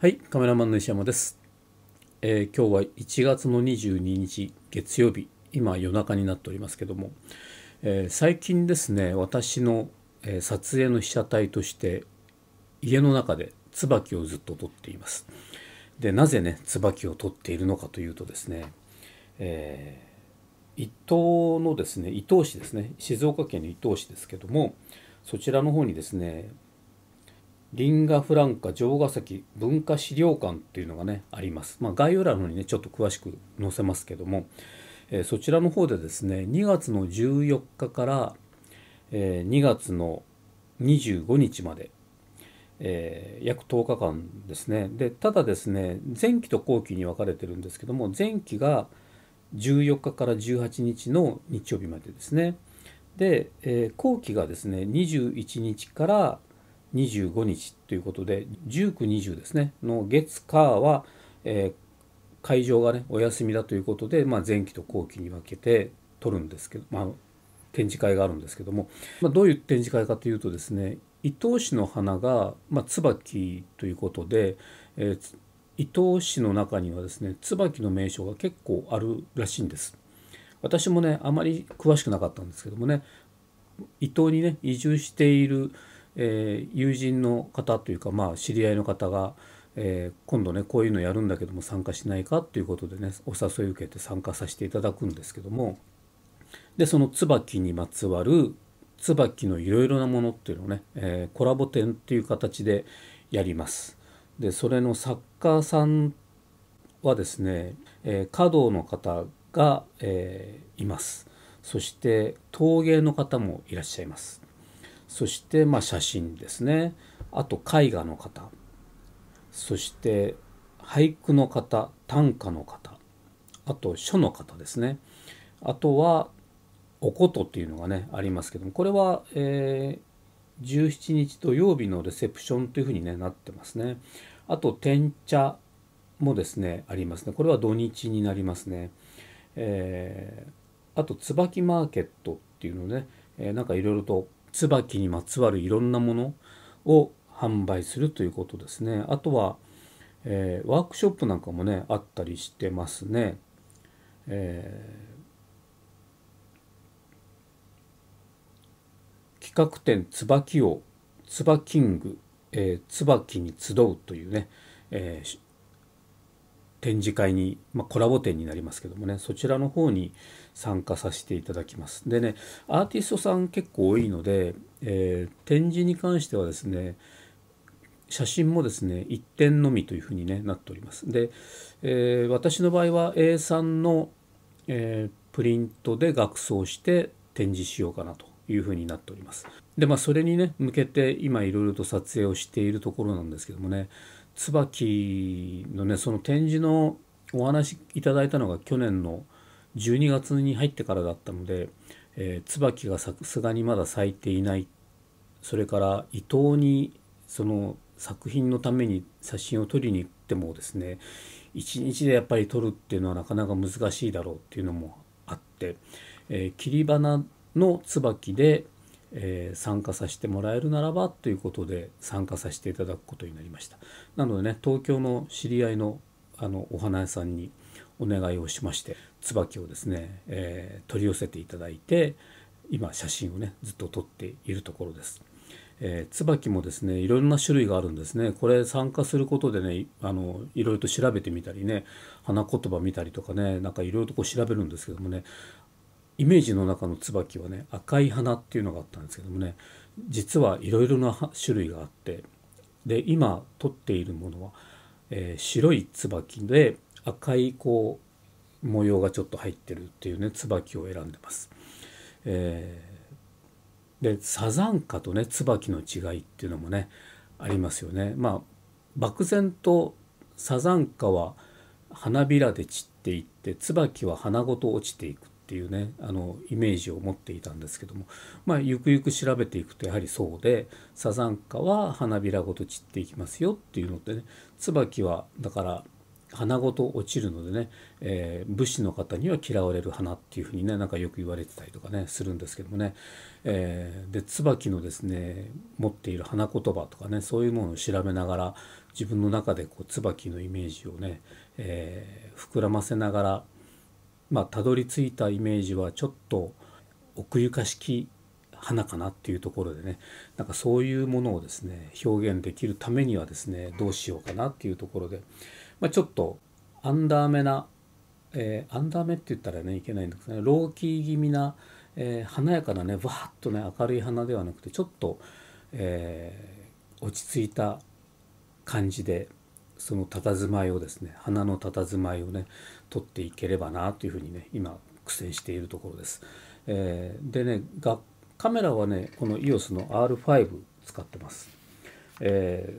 はい、カメラマンの石山です、えー、今日は1月の22日月曜日、今夜中になっておりますけども、えー、最近ですね、私の、えー、撮影の被写体として家の中で椿をずっと撮っています。で、なぜね、椿を撮っているのかというとですね、え伊東のですね、伊東市ですね、静岡県の伊東市ですけども、そちらの方にですね、リンガフランカ城ヶ崎文化資料館っていうのがねあります、まあ、概要欄にねちょっと詳しく載せますけども、えー、そちらの方でですね2月の14日から、えー、2月の25日まで、えー、約10日間ですねでただですね前期と後期に分かれてるんですけども前期が14日から18日の日曜日までですねで、えー、後期がですね21日から25日ということで19、20ですねの月火は、えー、会場がねお休みだということで、まあ、前期と後期に分けて取るんですけど、まあ、展示会があるんですけども、まあ、どういう展示会かというとですね伊東市の花が、まあ、椿ということで、えー、伊東市の中にはですね椿の名所が結構あるらしいんです。私もねあまり詳しくなかったんですけどもね伊東にね移住しているえー、友人の方というか、まあ、知り合いの方が、えー、今度ねこういうのやるんだけども参加しないかということでねお誘い受けて参加させていただくんですけどもでその椿にまつわる椿のいろいろなものっていうのをね、えー、コラボ展っていう形でやります。でそれの作家さんはですね、えー、華道の方が、えー、います。そして陶芸の方もいらっしゃいます。そしてまあ写真ですねあと絵画の方そして俳句の方短歌の方あと書の方ですねあとはおことっていうのがねありますけどもこれは、えー、17日土曜日のレセプションというふうに、ね、なってますねあと天茶もですねありますねこれは土日になりますね、えー、あと椿マーケットっていうのね、えー、なんかいろいろと椿にまつわるいろんなものを販売するということですね。あとは、えー、ワークショップなんかもねあったりしてますね。えー、企画展「椿を椿キング、えー、椿に集う」というね、えー展示会に、まあ、コラボ展になりますけどもねそちらの方に参加させていただきますでねアーティストさん結構多いので、えー、展示に関してはですね写真もですね1点のみというふうに、ね、なっておりますで、えー、私の場合は A さんの、えー、プリントで額装して展示しようかなというふうになっておりますでまあそれにね向けて今いろいろと撮影をしているところなんですけどもね椿のねその展示のお話いただいたのが去年の12月に入ってからだったので、えー、椿がさすがにまだ咲いていないそれから伊藤にその作品のために写真を撮りに行ってもですね一日でやっぱり撮るっていうのはなかなか難しいだろうっていうのもあって、えー、切り花の椿でえー、参加させてもらえるならばということで参加させていただくことになりましたなのでね東京の知り合いのあのお花屋さんにお願いをしまして椿をですね、えー、取り寄せていただいて今写真をねずっと撮っているところです、えー、椿もですねいろんな種類があるんですねこれ参加することでねあのいろいろと調べてみたりね花言葉見たりとかねなんかいろいろとこう調べるんですけどもねイメージの中の椿はね赤い花っていうのがあったんですけどもね実はいろいろな種類があってで今撮っているものは、えー、白い椿で赤いこう模様がちょっと入ってるっていうね椿を選んでます。えー、でサザンカとね椿の違いっていうのもねありますよね。まあ漠然とサザンカは花びらで散っていって椿は花ごと落ちていくっていうねあのイメージを持っていたんですけども、まあ、ゆくゆく調べていくとやはりそうでサザンカは花びらごと散っていきますよっていうのってね椿はだから花ごと落ちるのでね、えー、武士の方には嫌われる花っていうふうにねなんかよく言われてたりとかねするんですけどもね、えー、で椿のですね持っている花言葉とかねそういうものを調べながら自分の中でこう椿のイメージをね、えー、膨らませながらまあたどり着いたイメージはちょっと奥ゆかしき花かなっていうところでねなんかそういうものをですね表現できるためにはですねどうしようかなっていうところで、まあ、ちょっとアンダーめな、えー、アンダーめって言ったらねいけないんですねローキー気味な、えー、華やかなねわーっとね明るい花ではなくてちょっと、えー、落ち着いた感じでその佇まいをですね花の佇まいをね取っていければなというふうにね今苦戦しているところです。えー、でねカメラはねこの EOS の R5 使ってます。え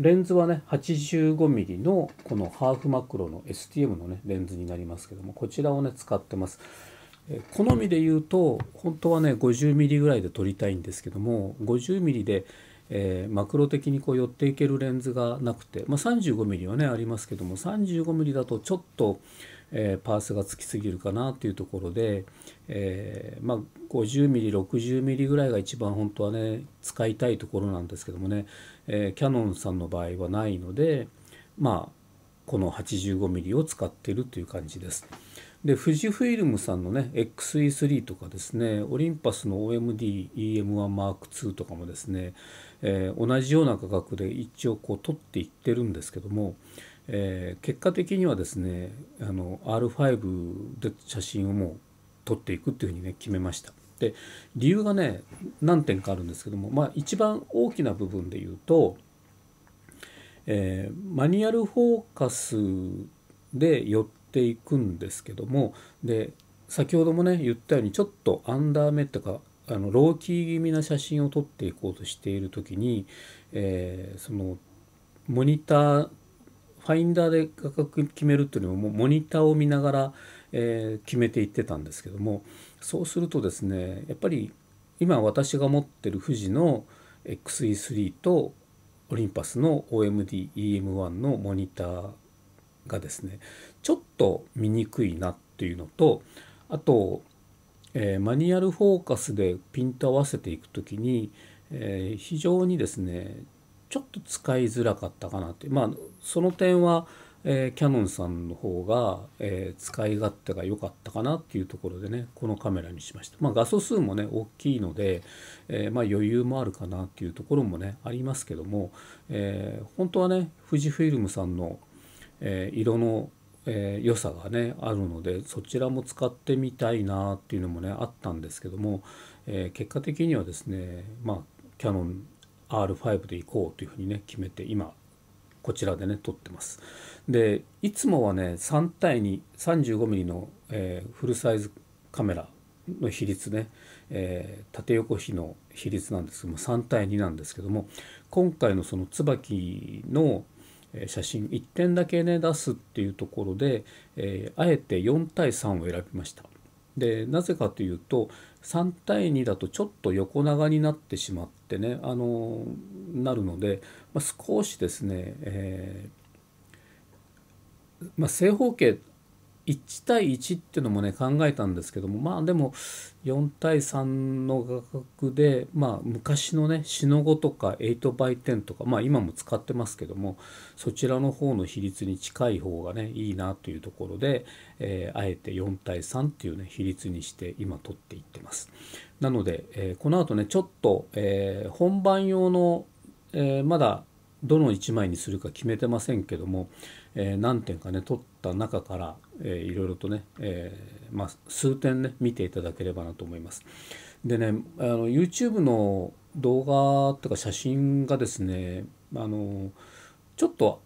ー、レンズはね 85mm のこのハーフマクロの STM のねレンズになりますけどもこちらをね使ってます。好みで言うと本当はね 50mm ぐらいで撮りたいんですけども 50mm でえー、マクロ的にこう寄っていけるレンズがなくて、まあ、35mm はねありますけども 35mm だとちょっと、えー、パースがつきすぎるかなっていうところで、えー、まあ、50mm60mm ぐらいが一番本当はね使いたいところなんですけどもね、えキヤノンさんの場合はないのでまあこの 85mm を使ってるという感じです。で富士フイルムさんのね XE3 とかですねオリンパスの OMDEM1M2 とかもですね、えー、同じような価格で一応こう取っていってるんですけども、えー、結果的にはですねあの R5 で写真をもう撮っていくっていうふうにね決めました。で理由がね何点かあるんですけどもまあ一番大きな部分で言うと、えー、マニュアルフォーカスで寄ってていくんですけどもで先ほどもね言ったようにちょっとアンダー目っかあのローキー気味な写真を撮っていこうとしている時に、えー、そのモニターファインダーで画角決めるというのもモニターを見ながら、えー、決めていってたんですけどもそうするとですねやっぱり今私が持ってる富士の XE3 とオリンパスの OMD EM1 のモニターがですねちょっと見にくいなっていうのとあと、えー、マニュアルフォーカスでピント合わせていく時に、えー、非常にですねちょっと使いづらかったかなってまあその点は、えー、キヤノンさんの方が、えー、使い勝手が良かったかなっていうところでねこのカメラにしました、まあ、画素数もね大きいので、えー、まあ、余裕もあるかなっていうところもねありますけども、え本当はね富士フイルムさんのえー、色の、えー、良さがねあるのでそちらも使ってみたいなっていうのもねあったんですけども、えー、結果的にはですねまあキヤノン R5 でいこうというふうにね決めて今こちらでね撮ってます。でいつもはね3対2 35mm の、えー、フルサイズカメラの比率ね、えー、縦横比の比率なんですけども3対2なんですけども今回のその椿の、写真1点だけね出すっていうところで、えー、あえて4対3を選びました。でなぜかというと3対2だとちょっと横長になってしまってねあのなるので、まあ、少しですね、えーまあ、正方形1対1っていうのもね考えたんですけどもまあでも4対3の画角でまあ昔のねシノゴとか8 x 10とかまあ今も使ってますけどもそちらの方の比率に近い方がねいいなというところで、えー、あえて4対3っていうね比率にして今取っていってますなので、えー、この後ねちょっと、えー、本番用の、えまだどの1枚にするか決めてませんけども、え何点かね取ってった中から、えー、いろいろとね、えー、まあ、数点ね見ていただければなと思います。でねあの YouTube の動画とか写真がですねあのちょっと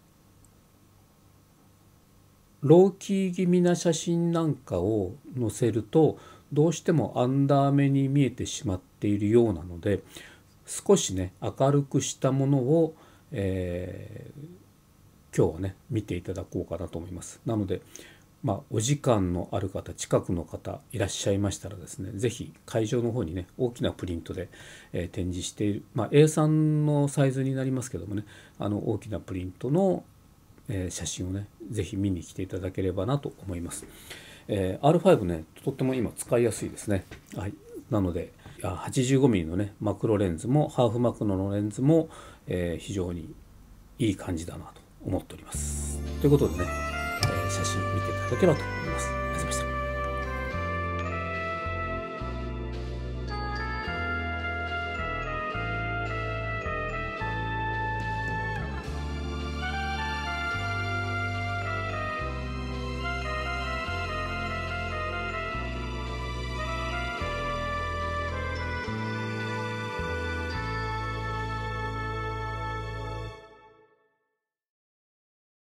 ローキー気味な写真なんかを載せるとどうしてもアンダー目に見えてしまっているようなので少しね明るくしたものを、えー、今日はね見ていただこうかなと思います。なので、まあ、お時間のある方近くの方いらっしゃいましたらですね是非会場の方にね大きなプリントで、えー、展示している、まあ、A3 のサイズになりますけどもねあの大きなプリントの、えー、写真をね是非見に来ていただければなと思います。えー、R5 ねとっても今使いやすいですね。はい、なので 85mm のねマクロレンズもハーフマクロのレンズも、え非常にいい感じだなと思っております。ということでね、えー、写真見ていただければと